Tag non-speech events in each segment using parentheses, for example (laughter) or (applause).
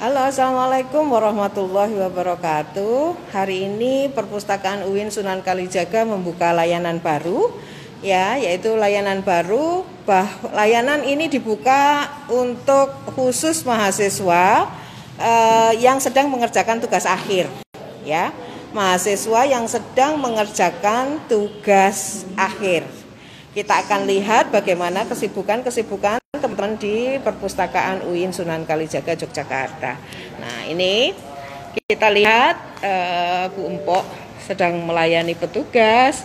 Halo, Assalamualaikum warahmatullahi wabarakatuh. Hari ini Perpustakaan UIN Sunan Kalijaga membuka layanan baru, ya, yaitu layanan baru. Bah, layanan ini dibuka untuk khusus mahasiswa eh, yang sedang mengerjakan tugas akhir, ya, mahasiswa yang sedang mengerjakan tugas akhir. Kita akan lihat bagaimana kesibukan-kesibukan teman-teman di Perpustakaan UIN Sunan Kalijaga Yogyakarta. Nah, ini kita lihat uh, Bu Empok sedang melayani petugas,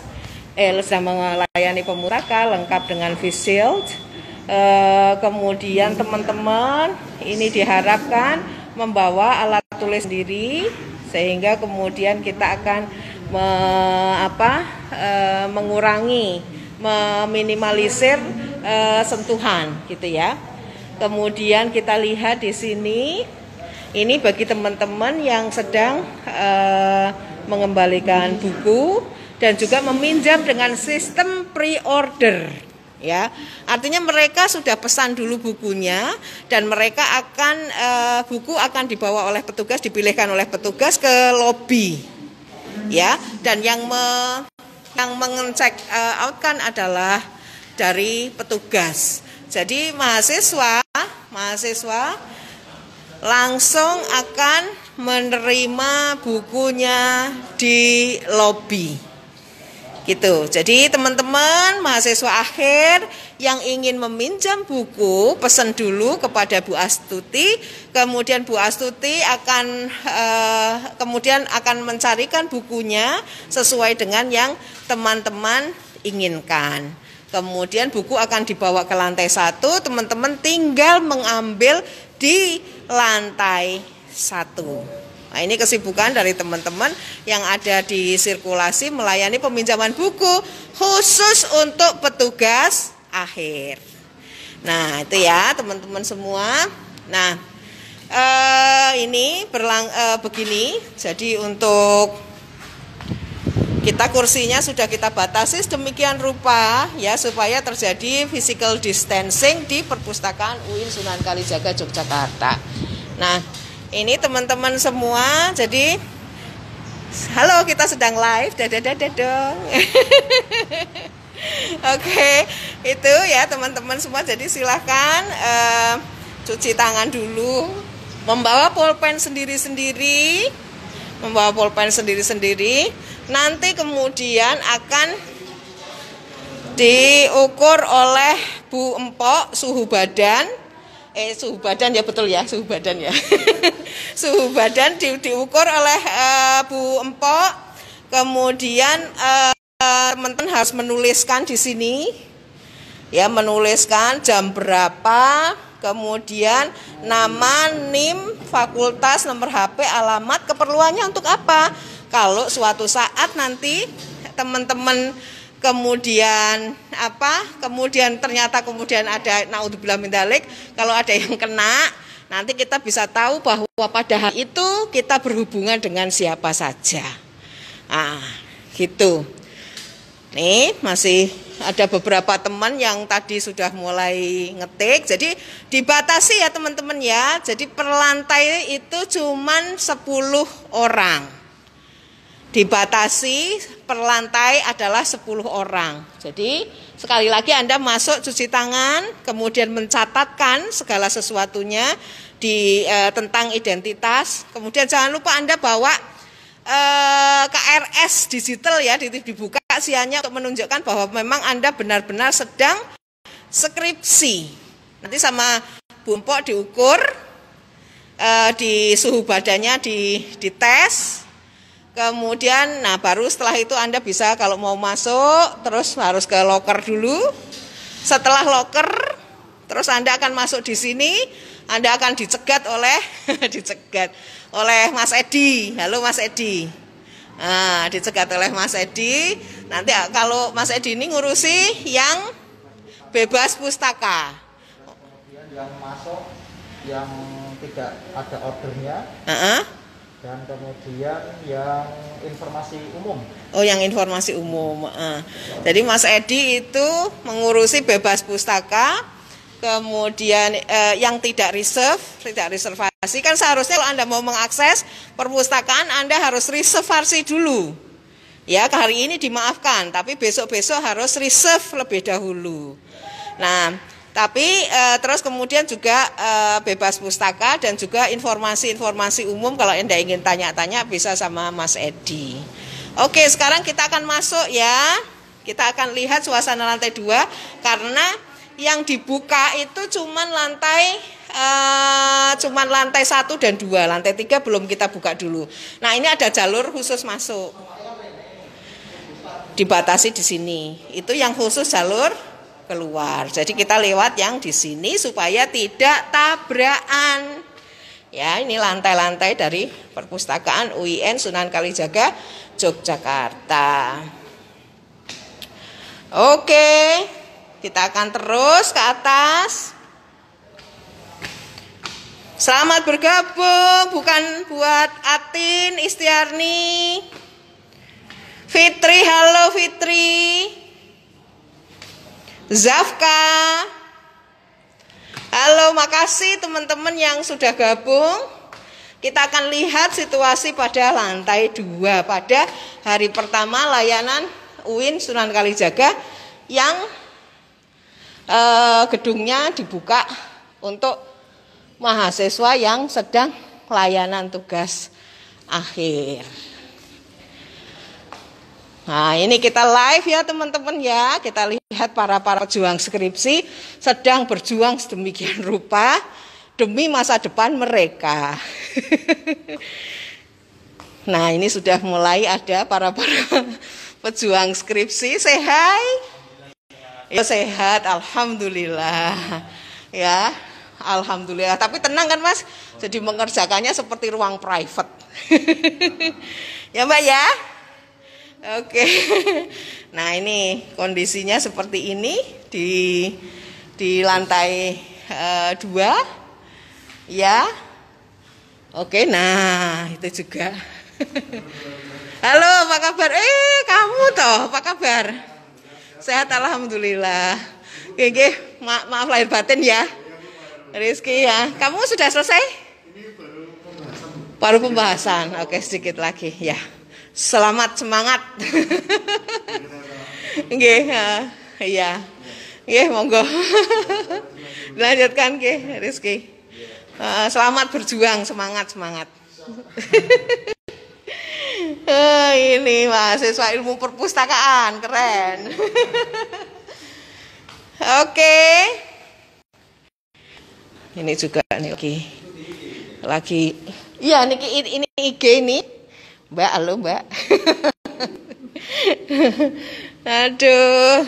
eh, sedang melayani pemutaka lengkap dengan face shield. Uh, kemudian teman-teman ini diharapkan membawa alat tulis sendiri sehingga kemudian kita akan me, apa, e, mengurangi meminimalisir e, sentuhan gitu ya. Kemudian kita lihat di sini ini bagi teman-teman yang sedang e, mengembalikan buku dan juga meminjam dengan sistem pre-order ya. Artinya mereka sudah pesan dulu bukunya dan mereka akan e, buku akan dibawa oleh petugas, dipilihkan oleh petugas ke lobi ya dan yang me, yang mengecek uh, out kan adalah dari petugas. Jadi mahasiswa, mahasiswa langsung akan menerima bukunya di lobi. Gitu. Jadi teman-teman mahasiswa akhir yang ingin meminjam buku pesan dulu kepada Bu Astuti, kemudian Bu Astuti akan eh, kemudian akan mencarikan bukunya sesuai dengan yang teman-teman inginkan. Kemudian buku akan dibawa ke lantai satu, teman-teman tinggal mengambil di lantai satu. Nah, ini kesibukan dari teman-teman yang ada di sirkulasi melayani peminjaman buku khusus untuk petugas akhir. Nah, itu ya teman-teman semua. Nah, eh, ini berlang eh, begini. Jadi untuk kita kursinya sudah kita batasi demikian rupa ya supaya terjadi physical distancing di perpustakaan UIN Sunan Kalijaga Yogyakarta. Nah, ini teman-teman semua jadi halo kita sedang live dadah dong. (laughs) Oke, okay, itu ya teman-teman semua jadi silahkan uh, cuci tangan dulu, membawa pulpen sendiri-sendiri, membawa pulpen sendiri-sendiri nanti kemudian akan diukur oleh Bu Empok suhu badan eh suhu badan ya betul ya suhu badan ya (laughs) suhu badan di, diukur oleh uh, Bu Empok kemudian eh, teman-teman harus menuliskan di sini ya menuliskan jam berapa kemudian nama NIM fakultas nomor HP alamat keperluannya untuk apa kalau suatu saat nanti teman-teman kemudian apa kemudian ternyata kemudian ada naudzubillah mindalik kalau ada yang kena nanti kita bisa tahu bahwa pada hari itu kita berhubungan dengan siapa saja ah gitu nih masih ada beberapa teman yang tadi sudah mulai ngetik jadi dibatasi ya teman-teman ya jadi per lantai itu cuman 10 orang dibatasi per lantai adalah 10 orang. Jadi sekali lagi Anda masuk cuci tangan, kemudian mencatatkan segala sesuatunya di e, tentang identitas. Kemudian jangan lupa Anda bawa e, KRS digital ya dibuka siannya untuk menunjukkan bahwa memang Anda benar-benar sedang skripsi. Nanti sama Bumpok diukur e, di suhu badannya di tes. Kemudian, nah baru setelah itu Anda bisa kalau mau masuk, terus harus ke locker dulu. Setelah locker, terus Anda akan masuk di sini, Anda akan dicegat oleh, (laughs) dicegat oleh Mas Edi. Halo Mas Edi. Nah, dicegat oleh Mas Edi. Nanti ah, kalau Mas Edi ini ngurusi yang bebas pustaka. Yang masuk, yang tidak ada ordernya. Uh -uh dan kemudian yang informasi umum. Oh, yang informasi umum. Uh. Jadi Mas Edi itu mengurusi bebas pustaka, kemudian uh, yang tidak reserve, tidak reservasi kan seharusnya kalau Anda mau mengakses perpustakaan Anda harus reservasi dulu. Ya, hari ini dimaafkan, tapi besok-besok harus reserve lebih dahulu. Nah, tapi e, terus kemudian juga e, bebas pustaka dan juga informasi-informasi umum kalau Anda ingin tanya-tanya bisa sama Mas Edi. Oke, sekarang kita akan masuk ya. Kita akan lihat suasana lantai dua karena yang dibuka itu cuman lantai uh, cuman lantai satu dan dua, lantai tiga belum kita buka dulu. Nah ini ada jalur khusus masuk, dibatasi di sini. Itu yang khusus jalur keluar. Jadi kita lewat yang di sini supaya tidak tabrakan. Ya, ini lantai-lantai dari perpustakaan UIN Sunan Kalijaga Yogyakarta. Oke, kita akan terus ke atas. Selamat bergabung, bukan buat Atin, Istiarni, Fitri, halo Fitri. Zafka. Halo, makasih teman-teman yang sudah gabung. Kita akan lihat situasi pada lantai 2 pada hari pertama layanan UIN Sunan Kalijaga yang eh, gedungnya dibuka untuk mahasiswa yang sedang layanan tugas akhir. Nah, ini kita live ya teman-teman ya. Kita lihat para-para pejuang skripsi sedang berjuang sedemikian rupa demi masa depan mereka. (laughs) nah, ini sudah mulai ada para-para pejuang skripsi. sehat Ya sehat, alhamdulillah. Ya, alhamdulillah. Tapi tenang kan, Mas? Jadi mengerjakannya seperti ruang private. (laughs) ya, Mbak ya. Oke. (laughs) Nah, ini kondisinya seperti ini di di lantai e, dua. Ya. Oke, nah itu juga. (laughs) Halo, apa kabar? Eh, kamu toh, apa kabar? Sehat alhamdulillah. Oke, ma maaf lahir batin ya. Rizky ya. Kamu sudah selesai? Ini Baru pembahasan. Oke, sedikit lagi ya selamat semangat. Oke, iya. Nggih, monggo. lanjutkan, Ki, Rizki. Uh, selamat berjuang, semangat, semangat. uh, ini mahasiswa ilmu perpustakaan, keren. Oke. Okay. Ini juga nih lagi lagi. Iya, niki ini IG ini. Mbak, halo Mbak. (laughs) Aduh.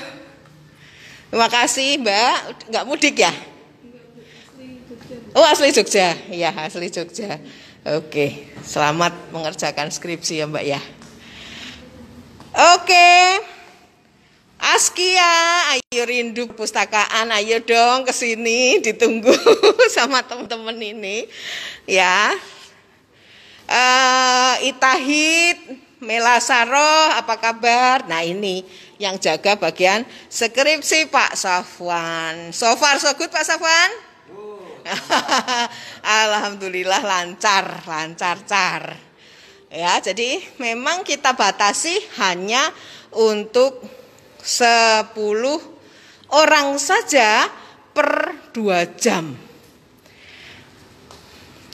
Terima kasih Mbak. Gak mudik ya? Oh asli Jogja, ya asli Jogja. Oke, selamat mengerjakan skripsi ya Mbak ya. Oke, Askia, ayo rindu pustakaan, ayo dong kesini, ditunggu (laughs) sama teman-teman ini, ya uh, eh, Itahid, Melasaro, apa kabar? Nah ini yang jaga bagian skripsi Pak Safwan. So far so good Pak Safwan? (laughs) Alhamdulillah lancar, lancar car. Ya, jadi memang kita batasi hanya untuk 10 orang saja per 2 jam.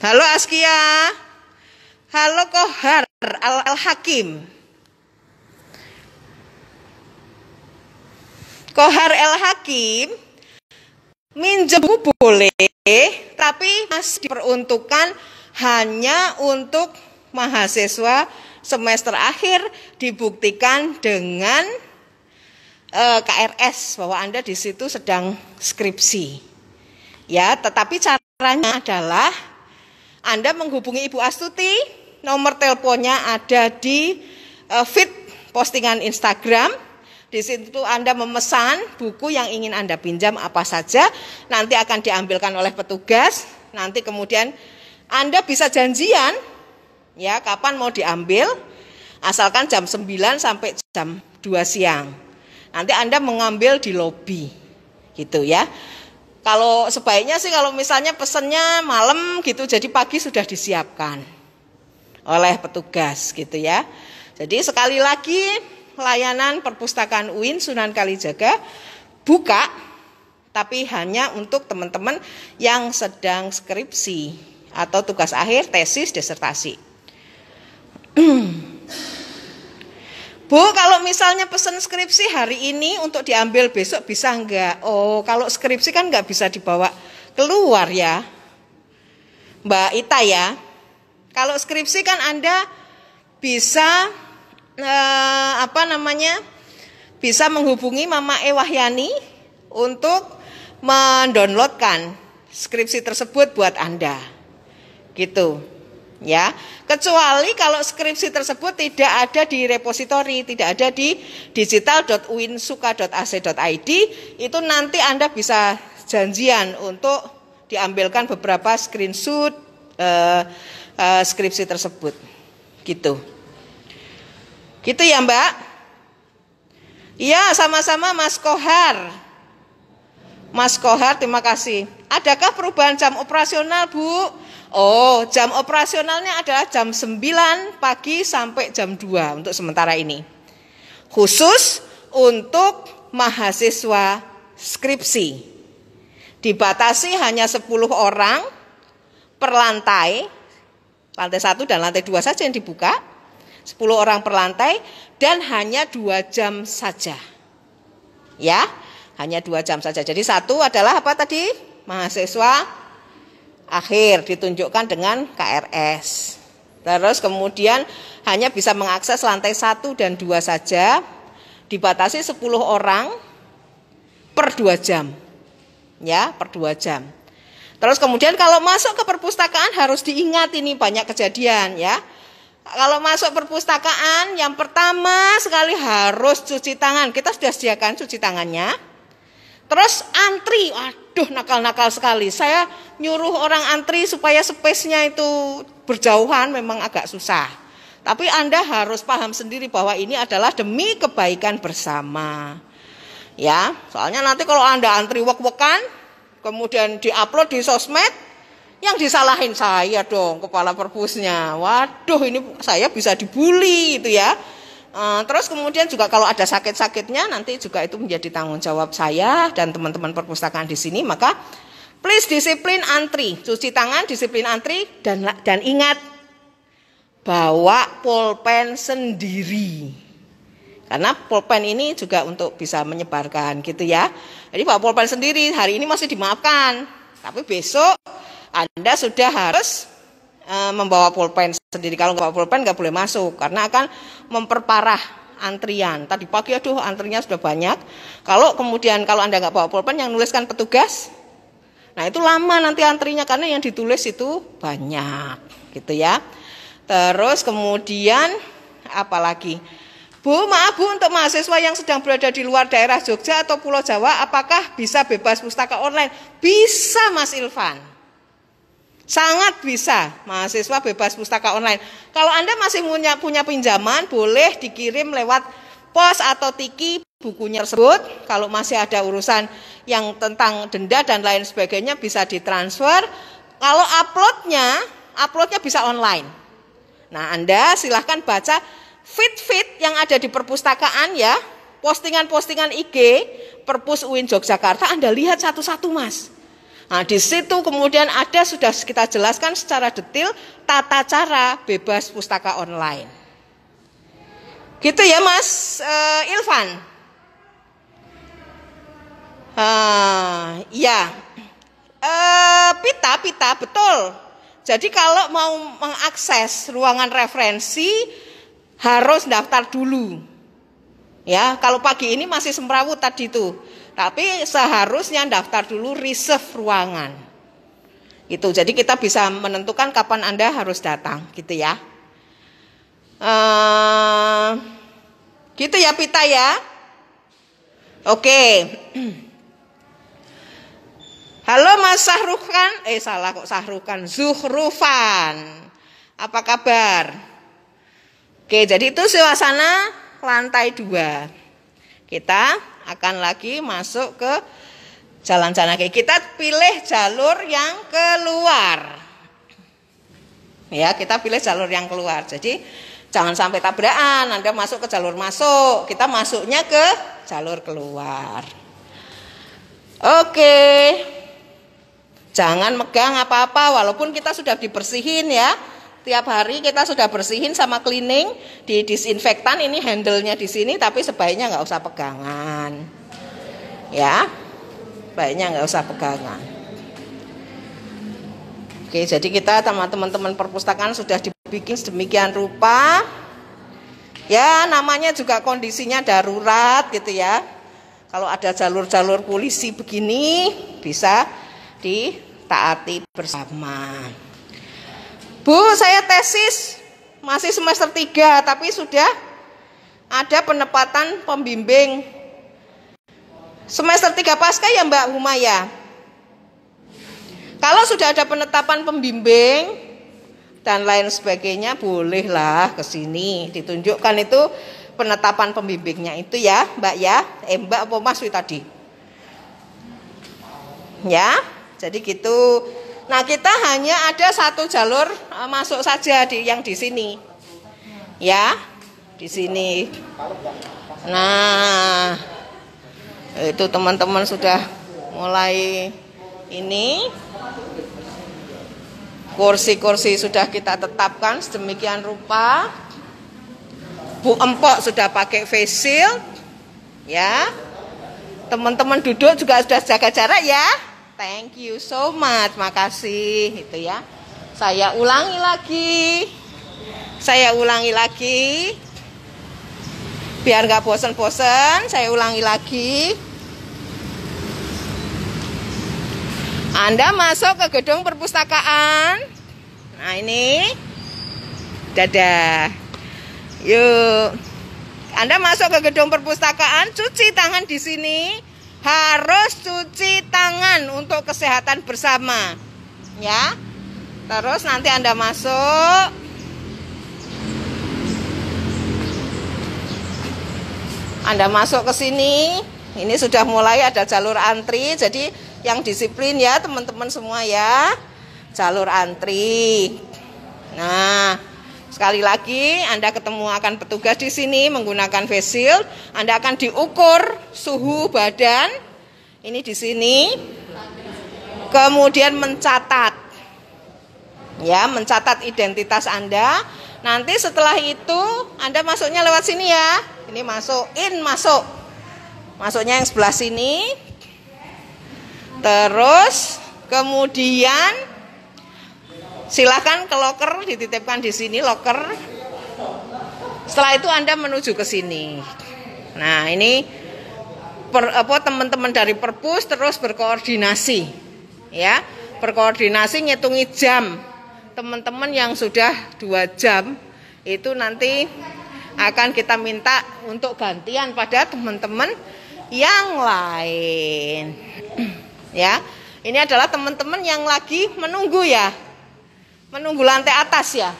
Halo Askia. Halo Kohar Al-Hakim. Kohar Al-Hakim minjem boleh, tapi masih diperuntukkan hanya untuk mahasiswa semester akhir dibuktikan dengan e, eh, KRS bahwa Anda di situ sedang skripsi. Ya, tetapi caranya adalah Anda menghubungi Ibu Astuti Nomor teleponnya ada di uh, feed postingan Instagram. Di situ Anda memesan buku yang ingin Anda pinjam apa saja, nanti akan diambilkan oleh petugas, nanti kemudian Anda bisa janjian ya kapan mau diambil asalkan jam 9 sampai jam 2 siang. Nanti Anda mengambil di lobi. Gitu ya. Kalau sebaiknya sih kalau misalnya pesennya malam gitu jadi pagi sudah disiapkan oleh petugas gitu ya. Jadi sekali lagi layanan perpustakaan UIN Sunan Kalijaga buka tapi hanya untuk teman-teman yang sedang skripsi atau tugas akhir, tesis, disertasi. (clears throat) Bu, kalau misalnya pesan skripsi hari ini untuk diambil besok bisa enggak? Oh, kalau skripsi kan enggak bisa dibawa keluar ya. Mbak Ita ya, kalau skripsi kan Anda bisa eh, apa namanya? bisa menghubungi Mama E Wahyani untuk mendownloadkan skripsi tersebut buat Anda. Gitu. Ya. Kecuali kalau skripsi tersebut tidak ada di repositori, tidak ada di digital.winsuka.ac.id, itu nanti Anda bisa janjian untuk diambilkan beberapa screenshot eh, uh, skripsi tersebut. Gitu. Gitu ya, Mbak? Iya, sama-sama Mas Kohar. Mas Kohar, terima kasih. Adakah perubahan jam operasional, Bu? Oh, jam operasionalnya adalah jam 9 pagi sampai jam 2 untuk sementara ini. Khusus untuk mahasiswa skripsi. Dibatasi hanya 10 orang per lantai Lantai satu dan lantai dua saja yang dibuka. 10 orang per lantai dan hanya dua jam saja. Ya, hanya dua jam saja. Jadi satu adalah apa tadi? Mahasiswa akhir ditunjukkan dengan KRS. Terus kemudian hanya bisa mengakses lantai satu dan dua saja, dibatasi 10 orang per dua jam. Ya, per dua jam. Terus kemudian kalau masuk ke perpustakaan harus diingat ini banyak kejadian ya. Kalau masuk perpustakaan yang pertama sekali harus cuci tangan. Kita sudah sediakan cuci tangannya. Terus antri, aduh nakal-nakal sekali. Saya nyuruh orang antri supaya space-nya itu berjauhan memang agak susah. Tapi Anda harus paham sendiri bahwa ini adalah demi kebaikan bersama. Ya, soalnya nanti kalau Anda antri wek-wekan, kemudian diupload di sosmed, yang disalahin saya dong kepala perpusnya. Waduh ini saya bisa dibully itu ya. Eh, terus kemudian juga kalau ada sakit-sakitnya nanti juga itu menjadi tanggung jawab saya dan teman-teman perpustakaan di sini. Maka please disiplin antri, cuci tangan, disiplin antri dan dan ingat bawa pulpen sendiri. Karena pulpen ini juga untuk bisa menyebarkan gitu ya. Jadi Pak Pulpen sendiri hari ini masih dimaafkan, tapi besok Anda sudah harus e, membawa pulpen sendiri. Kalau nggak bawa pulpen nggak boleh masuk karena akan memperparah antrian. Tadi pagi aduh antrinya sudah banyak. Kalau kemudian kalau Anda nggak bawa pulpen yang nuliskan petugas, nah itu lama nanti antrinya karena yang ditulis itu banyak gitu ya. Terus kemudian apalagi lagi? Bu, maaf Bu, untuk mahasiswa yang sedang berada di luar daerah Jogja atau Pulau Jawa, apakah bisa bebas pustaka online? Bisa Mas Ilvan. Sangat bisa mahasiswa bebas pustaka online. Kalau Anda masih punya, punya pinjaman, boleh dikirim lewat pos atau tiki bukunya tersebut. Kalau masih ada urusan yang tentang denda dan lain sebagainya bisa ditransfer. Kalau uploadnya, uploadnya bisa online. Nah, Anda silahkan baca fit-fit yang ada di perpustakaan ya, postingan-postingan IG Perpus UIN Yogyakarta Anda lihat satu-satu Mas. Nah, di situ kemudian ada sudah kita jelaskan secara detail tata cara bebas pustaka online. Gitu ya Mas uh, Ilvan. Uh, ya. Uh, pita pita betul. Jadi kalau mau mengakses ruangan referensi harus daftar dulu. Ya, kalau pagi ini masih semrawut tadi itu. Tapi seharusnya daftar dulu reserve ruangan. Itu Jadi kita bisa menentukan kapan Anda harus datang, gitu ya. Uh, gitu ya Pita ya. Oke. Okay. Halo Mas Sahrukan, eh salah kok Sahrukan, Zuhrufan. Apa kabar? Oke, jadi itu suasana lantai dua. Kita akan lagi masuk ke jalan sana. Kita pilih jalur yang keluar. Ya, kita pilih jalur yang keluar. Jadi jangan sampai tabrakan. Anda masuk ke jalur masuk, kita masuknya ke jalur keluar. Oke. Jangan megang apa-apa walaupun kita sudah dibersihin ya. Tiap hari kita sudah bersihin sama cleaning di disinfektan ini handle-nya di sini tapi sebaiknya nggak usah pegangan. Ya. Baiknya nggak usah pegangan. Oke, jadi kita sama teman-teman perpustakaan sudah dibikin sedemikian rupa. Ya, namanya juga kondisinya darurat gitu ya. Kalau ada jalur-jalur polisi begini bisa ditaati bersama. Bu, saya tesis masih semester 3 tapi sudah ada penempatan pembimbing. Semester 3 pasca ya Mbak Humaya. Kalau sudah ada penetapan pembimbing dan lain sebagainya bolehlah ke sini ditunjukkan itu penetapan pembimbingnya itu ya Mbak ya. Eh Mbak apa Mas tadi? Ya. Jadi gitu. Nah kita hanya ada satu jalur eh, masuk saja di yang di sini, ya di sini. Nah itu teman-teman sudah mulai ini kursi-kursi sudah kita tetapkan sedemikian rupa. Bu Empok sudah pakai face shield, ya. Teman-teman duduk juga sudah jaga jarak ya. Thank you so much, makasih itu ya. Saya ulangi lagi. Saya ulangi lagi. Biar nggak bosen-bosen, saya ulangi lagi. Anda masuk ke gedung perpustakaan. Nah, ini. Dadah. Yuk. Anda masuk ke gedung perpustakaan, cuci tangan di sini harus cuci tangan untuk kesehatan bersama. Ya. Terus nanti Anda masuk Anda masuk ke sini. Ini sudah mulai ada jalur antri, jadi yang disiplin ya teman-teman semua ya. Jalur antri. Nah, Sekali lagi, Anda ketemu akan petugas di sini menggunakan face shield, Anda akan diukur suhu badan. Ini di sini. Kemudian mencatat. Ya, mencatat identitas Anda. Nanti setelah itu Anda masuknya lewat sini ya. Ini masuk, in masuk. Masuknya yang sebelah sini. Terus kemudian Silahkan ke loker dititipkan di sini loker. Setelah itu Anda menuju ke sini. Nah, ini per, apa teman-teman dari perpus terus berkoordinasi. Ya, berkoordinasi ngitungi jam. Teman-teman yang sudah dua jam itu nanti akan kita minta untuk gantian pada teman-teman yang lain. (clears throat) Ya. Ini adalah teman-teman yang lagi menunggu ya. Menunggu lantai atas ya?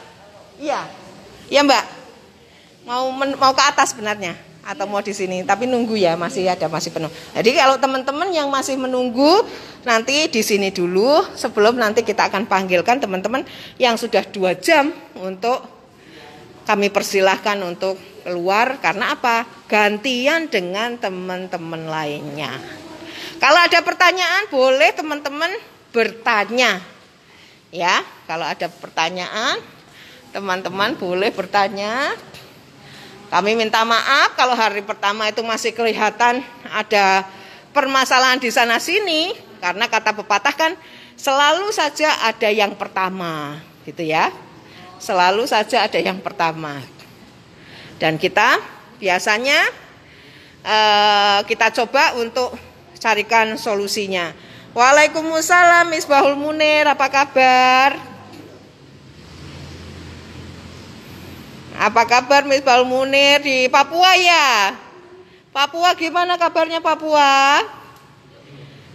Iya. Iya, Mbak. Mau men, mau ke atas benarnya atau mau di sini, tapi nunggu ya, masih ada masih penuh. Jadi kalau teman-teman yang masih menunggu nanti di sini dulu sebelum nanti kita akan panggilkan teman-teman yang sudah dua jam untuk kami persilahkan untuk keluar karena apa? Gantian dengan teman-teman lainnya. Kalau ada pertanyaan boleh teman-teman bertanya. Ya, kalau ada pertanyaan, teman-teman boleh bertanya. Kami minta maaf kalau hari pertama itu masih kelihatan ada permasalahan di sana sini karena kata pepatah kan selalu saja ada yang pertama, gitu ya. Selalu saja ada yang pertama. Dan kita biasanya eh, kita coba untuk carikan solusinya. Waalaikumsalam Misbahul Munir, apa kabar? Apa kabar Misbahul Munir di Papua ya? Papua gimana kabarnya Papua?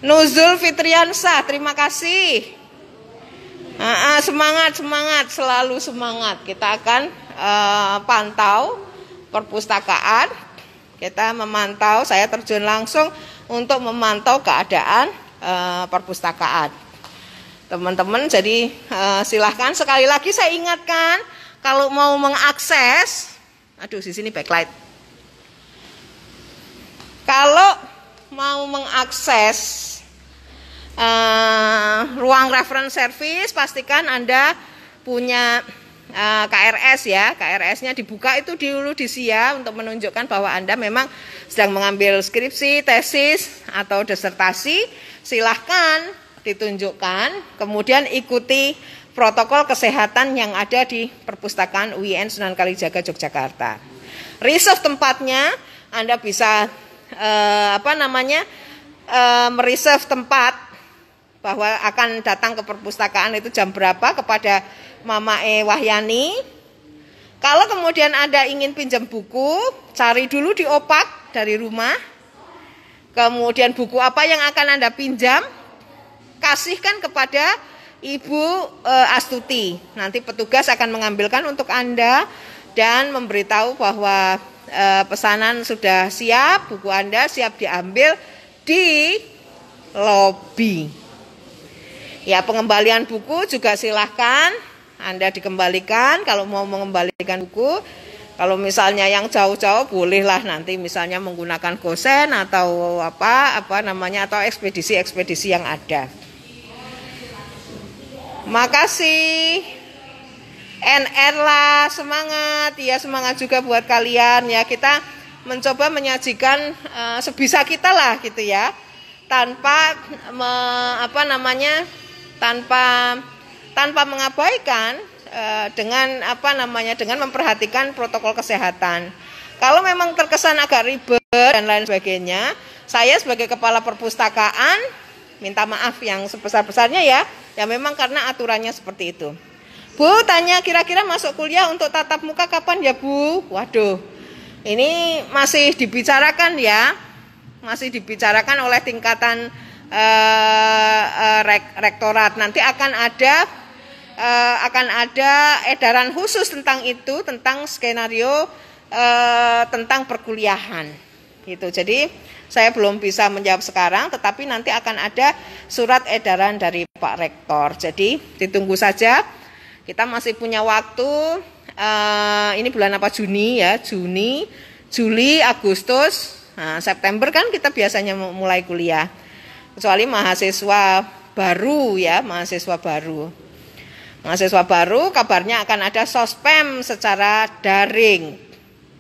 Nuzul Fitriansah, terima kasih. Uh, semangat, semangat, selalu semangat. Kita akan uh, pantau perpustakaan. Kita memantau, saya terjun langsung untuk memantau keadaan Eh, perpustakaan. Teman-teman, jadi eh, silahkan sekali lagi saya ingatkan kalau mau mengakses, aduh di sini backlight. Kalau mau mengakses uh, ruang reference service, pastikan anda punya Eh, KRS ya, KRS-nya dibuka itu dulu di SIA untuk menunjukkan bahwa Anda memang sedang mengambil skripsi, tesis atau disertasi, silahkan ditunjukkan, kemudian ikuti protokol kesehatan yang ada di perpustakaan UIN Sunan Kalijaga Yogyakarta. Reserve tempatnya Anda bisa eh, apa namanya eh, mereserve tempat bahwa akan datang ke perpustakaan itu jam berapa kepada Mama E Wahyani. Kalau kemudian Anda ingin pinjam buku, cari dulu di opak dari rumah. Kemudian buku apa yang akan Anda pinjam, kasihkan kepada Ibu e, Astuti. Nanti petugas akan mengambilkan untuk Anda dan memberitahu bahwa e, pesanan sudah siap, buku Anda siap diambil di lobi. Ya, pengembalian buku juga silahkan anda dikembalikan kalau mau mengembalikan buku. Kalau misalnya yang jauh-jauh bolehlah nanti misalnya menggunakan gosen atau apa apa namanya atau ekspedisi-ekspedisi yang ada. Makasih. NR lah semangat ya semangat juga buat kalian ya kita mencoba menyajikan uh, sebisa kita lah gitu ya tanpa me, apa namanya tanpa tanpa mengabaikan eh, dengan apa namanya dengan memperhatikan protokol kesehatan. Kalau memang terkesan agak ribet dan lain sebagainya, saya sebagai kepala perpustakaan minta maaf yang sebesar-besarnya ya, ya memang karena aturannya seperti itu. Bu, tanya kira-kira masuk kuliah untuk tatap muka kapan ya, Bu? Waduh. Ini masih dibicarakan ya. Masih dibicarakan oleh tingkatan eh, eh rektorat. Nanti akan ada uh, akan ada edaran khusus tentang itu, tentang skenario uh, tentang perkuliahan. Gitu. Jadi saya belum bisa menjawab sekarang, tetapi nanti akan ada surat edaran dari Pak Rektor. Jadi ditunggu saja. Kita masih punya waktu. uh, ini bulan apa Juni ya? Juni, Juli, Agustus, nah, September kan kita biasanya mulai kuliah. Kecuali mahasiswa baru ya, mahasiswa baru. Mahasiswa baru kabarnya akan ada sospem secara daring.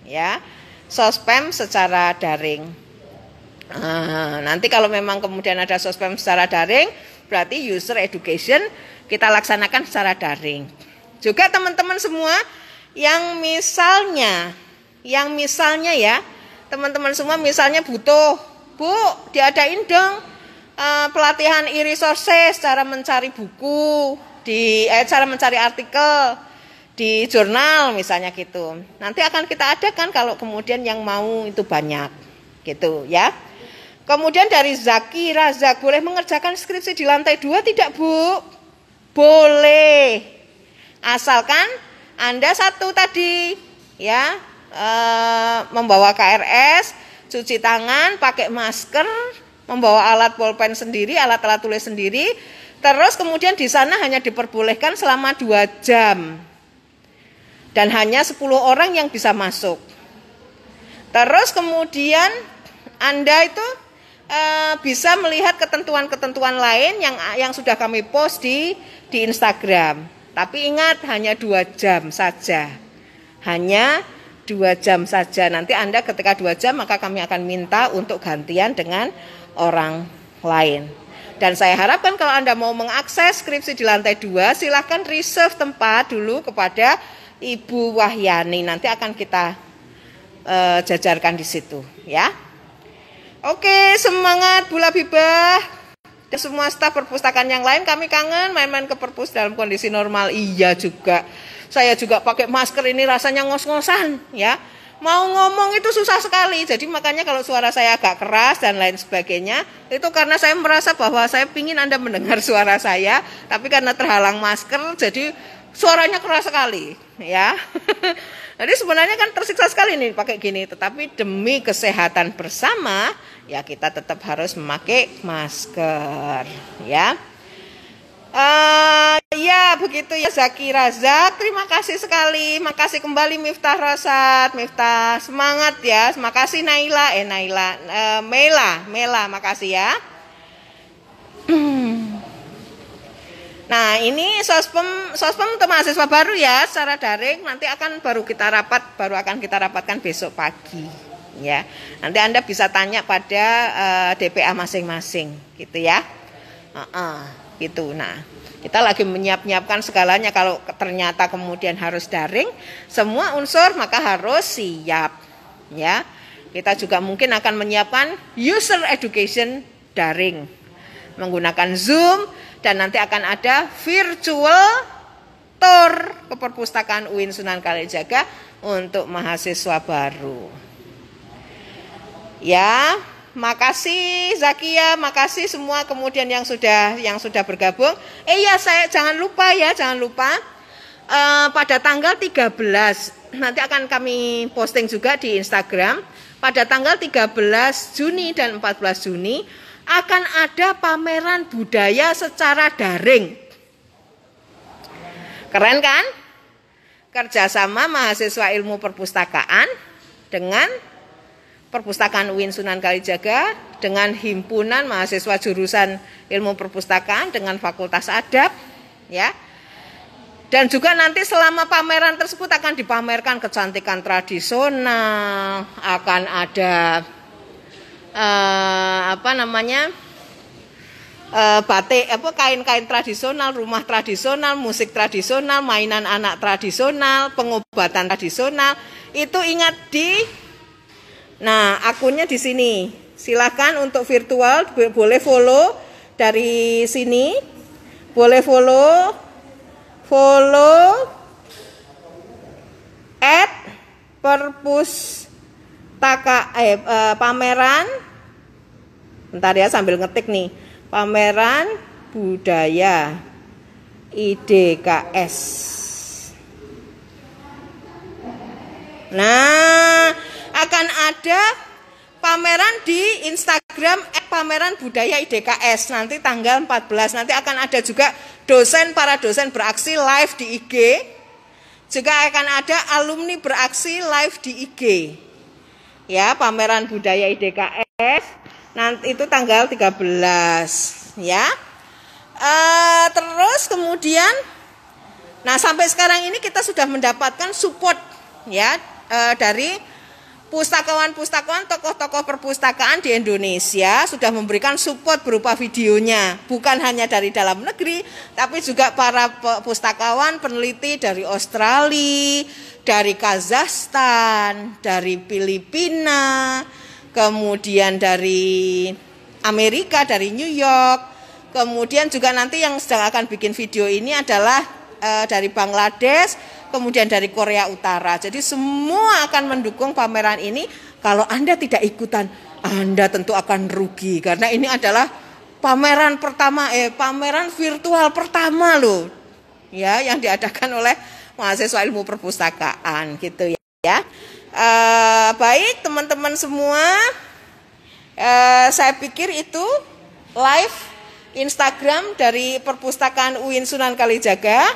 Ya. Sospem secara daring. Nah, nanti kalau memang kemudian ada sospem secara daring, berarti user education kita laksanakan secara daring. Juga teman-teman semua yang misalnya, yang misalnya ya, teman-teman semua misalnya butuh, Bu, diadain dong eh, pelatihan e-resources cara mencari buku di eh, cara mencari artikel di jurnal misalnya gitu. Nanti akan kita adakan kalau kemudian yang mau itu banyak gitu ya. Kemudian dari Zaki Raza boleh mengerjakan skripsi di lantai dua tidak Bu? Boleh. Asalkan Anda satu tadi ya e, membawa KRS, cuci tangan, pakai masker, membawa alat pulpen sendiri, alat-alat tulis sendiri, Terus kemudian di sana hanya diperbolehkan selama dua jam. Dan hanya 10 orang yang bisa masuk. Terus kemudian Anda itu e, bisa melihat ketentuan-ketentuan lain yang yang sudah kami post di di Instagram. Tapi ingat hanya dua jam saja. Hanya dua jam saja. Nanti Anda ketika dua jam maka kami akan minta untuk gantian dengan orang lain. Dan saya harapkan kalau Anda mau mengakses skripsi di lantai 2, silahkan reserve tempat dulu kepada Ibu Wahyani. Nanti akan kita uh, jajarkan di situ, ya. Oke, semangat Bula Bibah. Dan semua staf perpustakaan yang lain kami kangen main-main ke perpus dalam kondisi normal. Iya juga. Saya juga pakai masker ini rasanya ngos-ngosan, ya mau ngomong itu susah sekali. Jadi makanya kalau suara saya agak keras dan lain sebagainya, itu karena saya merasa bahwa saya ingin Anda mendengar (laughs) suara saya, tapi karena terhalang masker, jadi suaranya keras sekali, ya. (laughs) Jadi sebenarnya kan tersiksa sekali nih pakai gini, tetapi demi kesehatan bersama, ya kita tetap harus memakai masker, ya. Uh, ya begitu ya Zaki Razak terima kasih sekali makasih kembali Miftah Rosat Miftah semangat ya makasih Naila eh Naila uh, Mela Mela makasih ya (clears throat) Nah ini sospem sospem untuk mahasiswa baru ya secara daring nanti akan baru kita rapat baru akan kita rapatkan besok pagi ya nanti anda bisa tanya pada uh, eh, DPA masing-masing gitu ya uh -uh gitu. Nah, kita lagi menyiap-nyiapkan segalanya kalau ternyata kemudian harus daring, semua unsur maka harus siap ya. Kita juga mungkin akan menyiapkan user education daring menggunakan Zoom dan nanti akan ada virtual tour ke perpustakaan UIN Sunan Kalijaga untuk mahasiswa baru. Ya, Makasih Zakia, makasih semua kemudian yang sudah yang sudah bergabung. Eh ya saya jangan lupa ya, jangan lupa eh, pada tanggal 13 nanti akan kami posting juga di Instagram. Pada tanggal 13 Juni dan 14 Juni akan ada pameran budaya secara daring. Keren kan? Kerjasama mahasiswa ilmu perpustakaan dengan Perpustakaan UIN Sunan Kalijaga dengan himpunan mahasiswa jurusan Ilmu Perpustakaan dengan Fakultas Adab ya. Dan juga nanti selama pameran tersebut akan dipamerkan kecantikan tradisional, akan ada uh, apa namanya? Eh, batik apa kain-kain tradisional, rumah tradisional, musik tradisional, mainan anak tradisional, pengobatan tradisional. Itu ingat di Nah, akunnya di sini. Silakan untuk virtual boleh follow dari sini. Boleh follow follow at perpus eh, eh pameran bentar ya sambil ngetik nih pameran budaya IDKS nah akan ada pameran di Instagram eh, pameran budaya IDKS nanti tanggal 14 nanti akan ada juga dosen para dosen beraksi live di IG juga akan ada alumni beraksi live di IG ya pameran budaya IDKS nanti itu tanggal 13 ya e, terus kemudian nah sampai sekarang ini kita sudah mendapatkan support ya e, dari pustakawan-pustakawan, tokoh-tokoh perpustakaan di Indonesia sudah memberikan support berupa videonya, bukan hanya dari dalam negeri, tapi juga para pustakawan peneliti dari Australia, dari Kazakhstan, dari Filipina, kemudian dari Amerika, dari New York. Kemudian juga nanti yang sedang akan bikin video ini adalah eh, dari Bangladesh, kemudian dari Korea Utara. Jadi semua akan mendukung pameran ini. Kalau Anda tidak ikutan, Anda tentu akan rugi karena ini adalah pameran pertama eh pameran virtual pertama loh. Ya, yang diadakan oleh mahasiswa ilmu perpustakaan gitu ya. E, baik teman-teman semua, e, saya pikir itu live Instagram dari Perpustakaan UIN Sunan Kalijaga.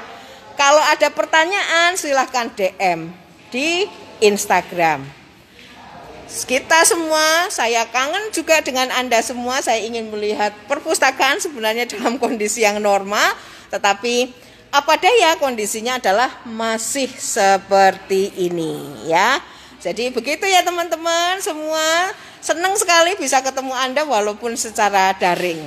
Kalau ada pertanyaan silahkan DM di Instagram. Kita semua, saya kangen juga dengan Anda semua. Saya ingin melihat perpustakaan sebenarnya (laughs) dalam kondisi yang normal, tetapi apa daya kondisinya adalah masih seperti ini ya. Jadi begitu ya teman-teman semua. Senang sekali bisa ketemu Anda walaupun secara daring.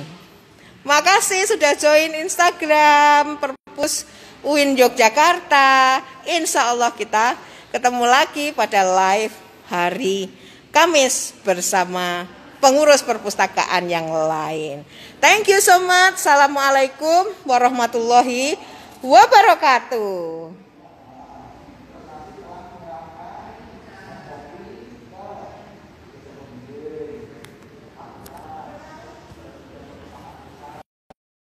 Makasih sudah join Instagram Perpus UIN Yogyakarta. Insya Allah kita ketemu lagi pada live hari Kamis bersama pengurus perpustakaan yang lain. Thank you so much. Assalamualaikum warahmatullahi wabarakatuh.